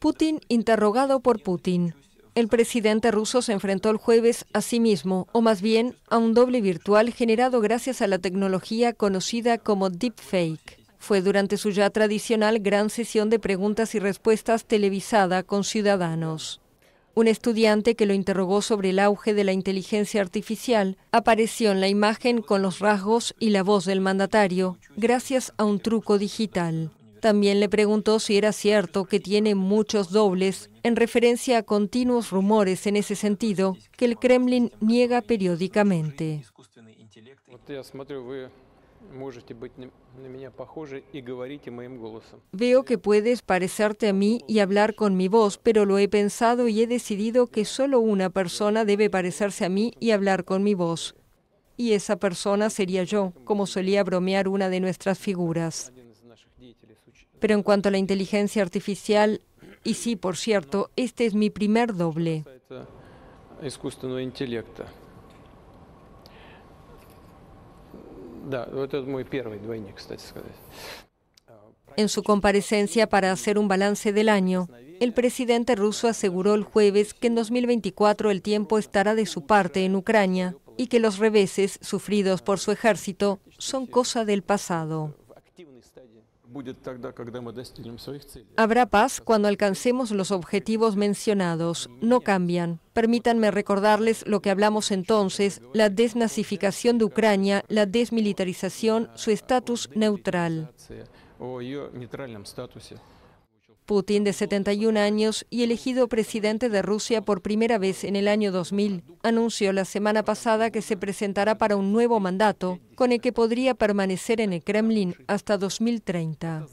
Putin interrogado por Putin. El presidente ruso se enfrentó el jueves a sí mismo, o más bien a un doble virtual generado gracias a la tecnología conocida como deepfake. Fue durante su ya tradicional gran sesión de preguntas y respuestas televisada con ciudadanos. Un estudiante que lo interrogó sobre el auge de la inteligencia artificial apareció en la imagen con los rasgos y la voz del mandatario gracias a un truco digital. También le preguntó si era cierto que tiene muchos dobles, en referencia a continuos rumores en ese sentido que el Kremlin niega periódicamente. Veo que puedes parecerte a mí y hablar con mi voz, pero lo he pensado y he decidido que solo una persona debe parecerse a mí y hablar con mi voz. Y esa persona sería yo, como solía bromear una de nuestras figuras. Pero en cuanto a la inteligencia artificial, y sí, por cierto, este es mi primer doble. En su comparecencia para hacer un balance del año, el presidente ruso aseguró el jueves que en 2024 el tiempo estará de su parte en Ucrania y que los reveses sufridos por su ejército son cosa del pasado. Habrá paz cuando alcancemos los objetivos mencionados. No cambian. Permítanme recordarles lo que hablamos entonces, la desnazificación de Ucrania, la desmilitarización, su estatus neutral. Putin, de 71 años y elegido presidente de Rusia por primera vez en el año 2000, anunció la semana pasada que se presentará para un nuevo mandato con el que podría permanecer en el Kremlin hasta 2030.